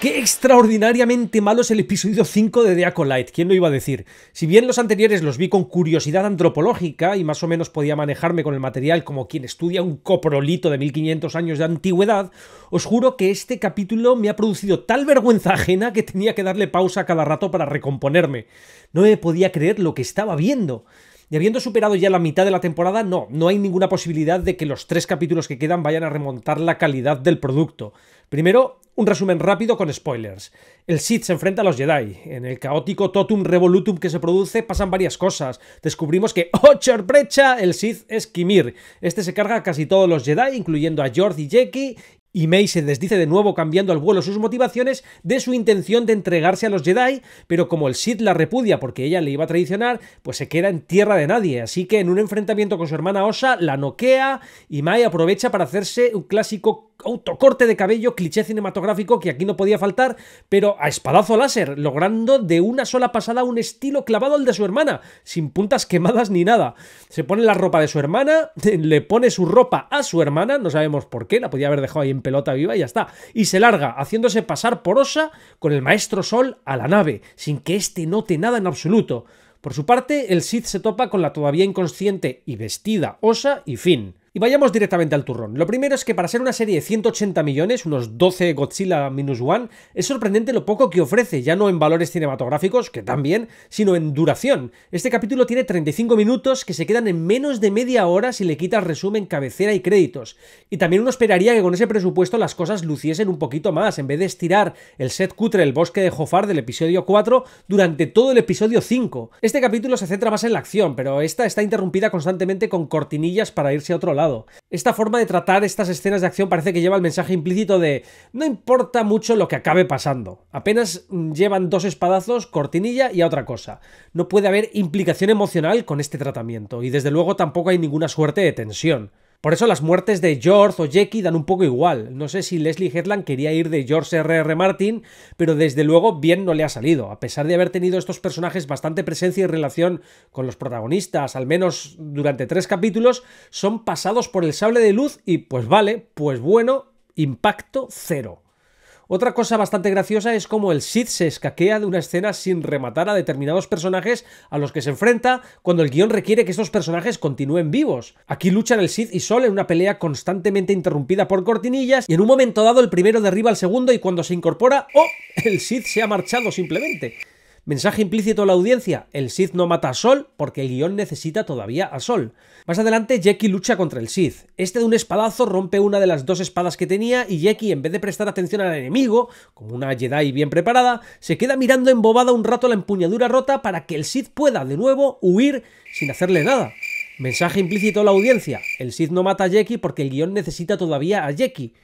Qué extraordinariamente malo es el episodio 5 de The Acolyte, ¿quién lo iba a decir? Si bien los anteriores los vi con curiosidad antropológica y más o menos podía manejarme con el material como quien estudia un coprolito de 1500 años de antigüedad, os juro que este capítulo me ha producido tal vergüenza ajena que tenía que darle pausa cada rato para recomponerme. No me podía creer lo que estaba viendo. Y habiendo superado ya la mitad de la temporada, no, no hay ninguna posibilidad de que los tres capítulos que quedan vayan a remontar la calidad del producto. Primero, un resumen rápido con spoilers. El Sith se enfrenta a los Jedi. En el caótico totum revolutum que se produce pasan varias cosas. Descubrimos que, ¡oh, brecha! El Sith es Kimir. Este se carga a casi todos los Jedi, incluyendo a Jordi y Jackie y Mei se desdice de nuevo cambiando al vuelo sus motivaciones de su intención de entregarse a los Jedi, pero como el Sith la repudia porque ella le iba a traicionar, pues se queda en tierra de nadie, así que en un enfrentamiento con su hermana Osa la noquea y Mai aprovecha para hacerse un clásico autocorte de cabello, cliché cinematográfico que aquí no podía faltar, pero a espadazo láser, logrando de una sola pasada un estilo clavado al de su hermana, sin puntas quemadas ni nada. Se pone la ropa de su hermana, le pone su ropa a su hermana, no sabemos por qué, la podía haber dejado ahí en pelota viva y ya está. Y se larga, haciéndose pasar por Osa con el maestro Sol a la nave, sin que éste note nada en absoluto. Por su parte, el Sith se topa con la todavía inconsciente y vestida Osa y Finn. Y vayamos directamente al turrón. Lo primero es que para ser una serie de 180 millones, unos 12 Godzilla Minus One, es sorprendente lo poco que ofrece, ya no en valores cinematográficos, que también, sino en duración. Este capítulo tiene 35 minutos que se quedan en menos de media hora si le quitas resumen, cabecera y créditos. Y también uno esperaría que con ese presupuesto las cosas luciesen un poquito más, en vez de estirar el set cutre el bosque de Jofar del episodio 4 durante todo el episodio 5. Este capítulo se centra más en la acción, pero esta está interrumpida constantemente con cortinillas para irse a otro lado esta forma de tratar estas escenas de acción parece que lleva el mensaje implícito de no importa mucho lo que acabe pasando. Apenas mm, llevan dos espadazos, cortinilla y a otra cosa. No puede haber implicación emocional con este tratamiento y desde luego tampoco hay ninguna suerte de tensión. Por eso las muertes de George o Jackie dan un poco igual. No sé si Leslie Headland quería ir de George R.R. R. Martin, pero desde luego bien no le ha salido. A pesar de haber tenido estos personajes bastante presencia y relación con los protagonistas, al menos durante tres capítulos, son pasados por el sable de luz y pues vale, pues bueno, impacto cero. Otra cosa bastante graciosa es como el Sith se escaquea de una escena sin rematar a determinados personajes a los que se enfrenta cuando el guión requiere que estos personajes continúen vivos. Aquí luchan el Sith y Sol en una pelea constantemente interrumpida por cortinillas y en un momento dado el primero derriba al segundo y cuando se incorpora, ¡oh! El Sith se ha marchado simplemente. Mensaje implícito a la audiencia, el Sith no mata a Sol porque el guión necesita todavía a Sol. Más adelante Jackie lucha contra el Sith. Este de un espadazo rompe una de las dos espadas que tenía y Jackie en vez de prestar atención al enemigo, como una Jedi bien preparada, se queda mirando embobada un rato la empuñadura rota para que el Sith pueda de nuevo huir sin hacerle nada. Mensaje implícito a la audiencia, el Sith no mata a Jackie porque el guión necesita todavía a Jackie.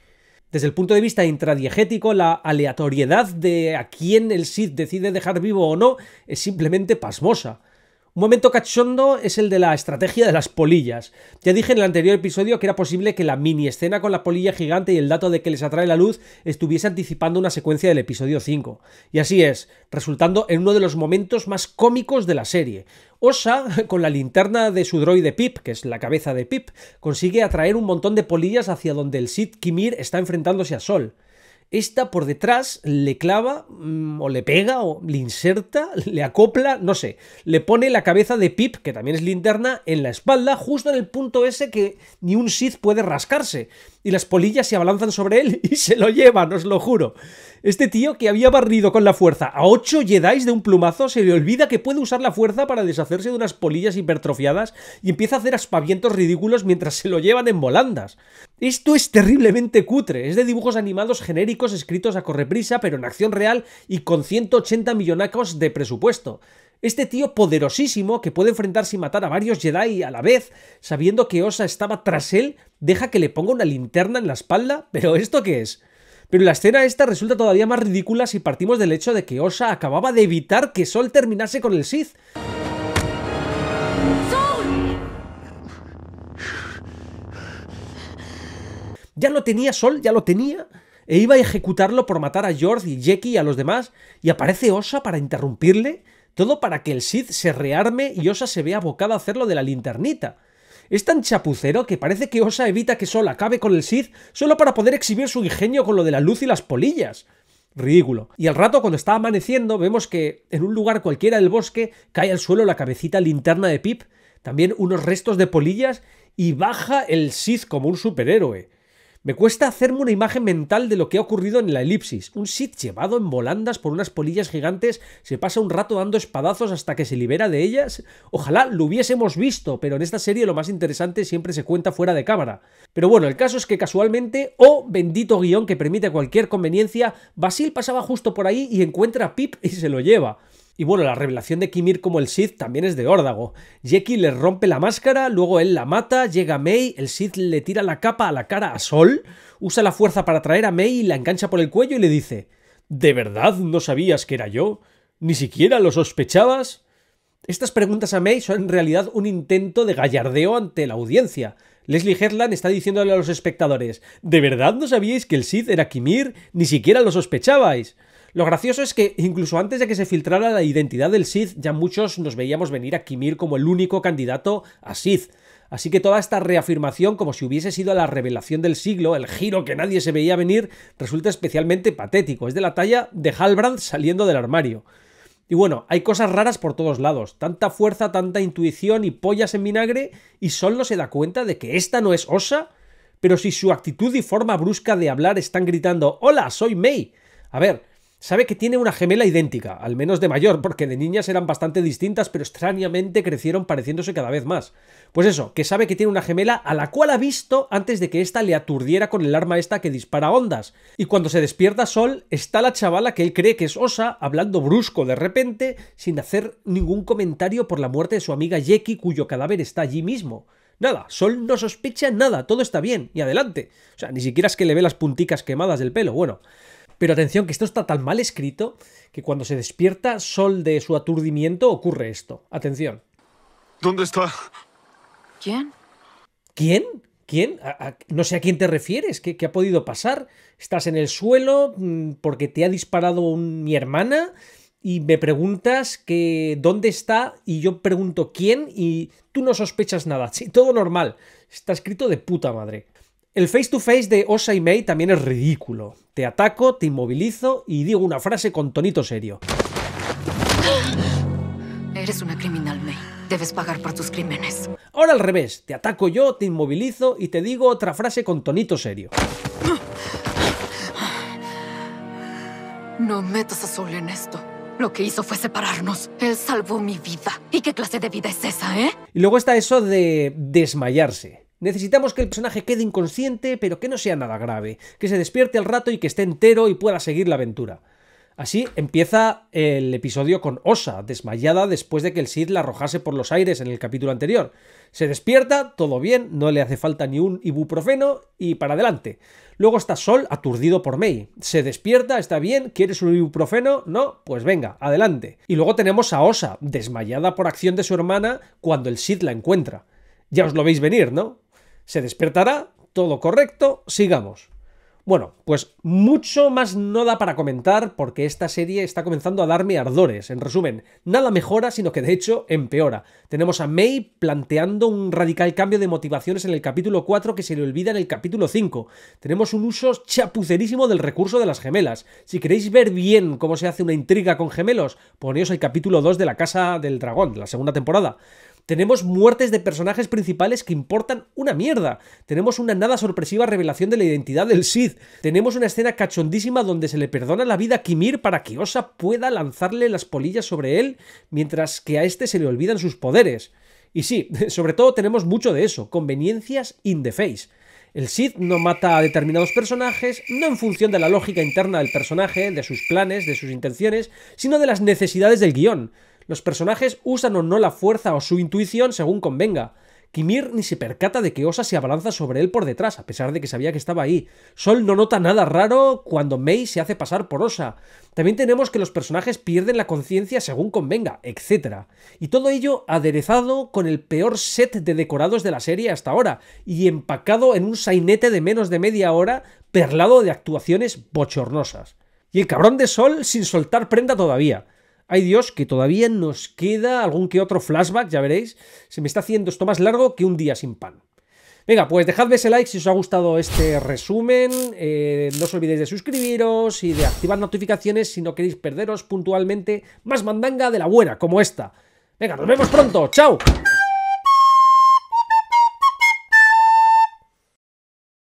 Desde el punto de vista intradiegético, la aleatoriedad de a quién el Sith decide dejar vivo o no es simplemente pasmosa. Un momento cachondo es el de la estrategia de las polillas. Ya dije en el anterior episodio que era posible que la mini escena con la polilla gigante y el dato de que les atrae la luz estuviese anticipando una secuencia del episodio 5. Y así es, resultando en uno de los momentos más cómicos de la serie. Osa, con la linterna de su droide Pip, que es la cabeza de Pip, consigue atraer un montón de polillas hacia donde el Sith Kimir está enfrentándose a Sol. Esta por detrás le clava mm, o le pega o le inserta, le acopla, no sé. Le pone la cabeza de Pip, que también es linterna, en la espalda, justo en el punto ese que ni un Sith puede rascarse y las polillas se abalanzan sobre él y se lo llevan, os lo juro. Este tío que había barrido con la fuerza a 8 Jedi de un plumazo se le olvida que puede usar la fuerza para deshacerse de unas polillas hipertrofiadas y empieza a hacer aspavientos ridículos mientras se lo llevan en volandas. Esto es terriblemente cutre, es de dibujos animados genéricos escritos a correprisa pero en acción real y con 180 millonacos de presupuesto. Este tío poderosísimo, que puede enfrentarse y matar a varios Jedi a la vez, sabiendo que Osa estaba tras él, deja que le ponga una linterna en la espalda, pero ¿esto qué es? Pero la escena esta resulta todavía más ridícula si partimos del hecho de que Osa acababa de evitar que Sol terminase con el Sith. Ya lo tenía Sol, ya lo tenía. E iba a ejecutarlo por matar a George y Jackie y a los demás, y aparece Osa para interrumpirle todo para que el Sith se rearme y Osa se vea abocada a lo de la linternita. Es tan chapucero que parece que Osa evita que Sol acabe con el Sith solo para poder exhibir su ingenio con lo de la luz y las polillas. Ridículo. Y al rato, cuando está amaneciendo, vemos que en un lugar cualquiera del bosque cae al suelo la cabecita linterna de Pip, también unos restos de polillas y baja el Sith como un superhéroe. Me cuesta hacerme una imagen mental de lo que ha ocurrido en la elipsis. Un Sith llevado en volandas por unas polillas gigantes se pasa un rato dando espadazos hasta que se libera de ellas. Ojalá lo hubiésemos visto, pero en esta serie lo más interesante siempre se cuenta fuera de cámara. Pero bueno, el caso es que casualmente, o oh, bendito guión que permite cualquier conveniencia, Basil pasaba justo por ahí y encuentra a Pip y se lo lleva. Y bueno, la revelación de Kimir como el Sith también es de órdago. Jackie le rompe la máscara, luego él la mata, llega May, el Sith le tira la capa a la cara a Sol, usa la fuerza para traer a May y la engancha por el cuello y le dice ¿De verdad no sabías que era yo? ¿Ni siquiera lo sospechabas? Estas preguntas a May son en realidad un intento de gallardeo ante la audiencia. Leslie Herland está diciéndole a los espectadores, ¿de verdad no sabíais que el Sith era Kimir? Ni siquiera lo sospechabais. Lo gracioso es que incluso antes de que se filtrara la identidad del Sith, ya muchos nos veíamos venir a Kimir como el único candidato a Sith. Así que toda esta reafirmación, como si hubiese sido la revelación del siglo, el giro que nadie se veía venir, resulta especialmente patético. Es de la talla de Halbrand saliendo del armario. Y bueno, hay cosas raras por todos lados. Tanta fuerza, tanta intuición y pollas en vinagre, y solo se da cuenta de que esta no es Osa. Pero si su actitud y forma brusca de hablar están gritando: ¡Hola, soy May! A ver, Sabe que tiene una gemela idéntica, al menos de mayor, porque de niñas eran bastante distintas, pero extrañamente crecieron pareciéndose cada vez más. Pues eso, que sabe que tiene una gemela a la cual ha visto antes de que esta le aturdiera con el arma esta que dispara ondas. Y cuando se despierta Sol, está la chavala que él cree que es Osa, hablando brusco de repente, sin hacer ningún comentario por la muerte de su amiga Yeki, cuyo cadáver está allí mismo. Nada, Sol no sospecha nada, todo está bien, y adelante. O sea, ni siquiera es que le ve las punticas quemadas del pelo, bueno. Pero atención, que esto está tan mal escrito que cuando se despierta Sol de su aturdimiento ocurre esto. Atención. ¿Dónde está? ¿Quién? ¿Quién? ¿Quién? no sé a quién te refieres. ¿Qué, ha podido pasar? Estás en el suelo mm, porque te ha disparado mi hermana y me preguntas que dónde está y yo pregunto quién y tú no sospechas nada. Sí, todo normal. Está escrito de puta madre. El face to face de Osa y May también es ridículo. Te ataco, te inmovilizo y digo una frase con tonito serio. Eres una criminal, May. Debes pagar por tus crímenes. Ahora al revés, te ataco yo, te inmovilizo y te digo otra frase con tonito serio. No metas a Sol en esto. Lo que hizo fue separarnos. Él salvó mi vida. ¿Y qué clase de vida es esa, eh? Y luego está eso de desmayarse. Necesitamos que el personaje quede inconsciente, pero que no sea nada grave, que se despierte al rato y que esté entero y pueda seguir la aventura. Así empieza el episodio con Osa, desmayada después de que el Sid la arrojase por los aires en el capítulo anterior. Se despierta, todo bien, no le hace falta ni un ibuprofeno y para adelante. Luego está Sol aturdido por Mei. Se despierta, está bien, ¿quieres un ibuprofeno? No, pues venga, adelante. Y luego tenemos a Osa, desmayada por acción de su hermana cuando el Sid la encuentra. Ya os lo veis venir, ¿no? Se despertará, todo correcto, sigamos. Bueno, pues mucho más no da para comentar porque esta serie está comenzando a darme ardores. En resumen, nada mejora, sino que de hecho empeora. Tenemos a May planteando un radical cambio de motivaciones en el capítulo 4 que se le olvida en el capítulo 5. Tenemos un uso chapucerísimo del recurso de las gemelas. Si queréis ver bien cómo se hace una intriga con gemelos, poneos el capítulo 2 de la Casa del Dragón, la segunda temporada. Tenemos muertes de personajes principales que importan una mierda. Tenemos una nada sorpresiva revelación de la identidad del Sith. Tenemos una escena cachondísima donde se le perdona la vida a Kimir para que Osa pueda lanzarle las polillas sobre él, mientras que a este se le olvidan sus poderes. Y sí, sobre todo tenemos mucho de eso, conveniencias in the face. El Sith no mata a determinados personajes, no en función de la lógica interna del personaje, de sus planes, de sus intenciones, sino de las necesidades del guión. Los personajes usan o no la fuerza o su intuición según convenga. Kimir ni se percata de que Osa se abalanza sobre él por detrás, a pesar de que sabía que estaba ahí. Sol no nota nada raro cuando Mei se hace pasar por Osa. También tenemos que los personajes pierden la conciencia según convenga, etc. Y todo ello aderezado con el peor set de decorados de la serie hasta ahora, y empacado en un sainete de menos de media hora, perlado de actuaciones bochornosas. Y el cabrón de Sol sin soltar prenda todavía. Ay Dios, que todavía nos queda algún que otro flashback, ya veréis. Se me está haciendo esto más largo que un día sin pan. Venga, pues dejadme ese like si os ha gustado este resumen. Eh, no os olvidéis de suscribiros y de activar notificaciones si no queréis perderos puntualmente más mandanga de la buena, como esta. Venga, nos vemos pronto. ¡Chao!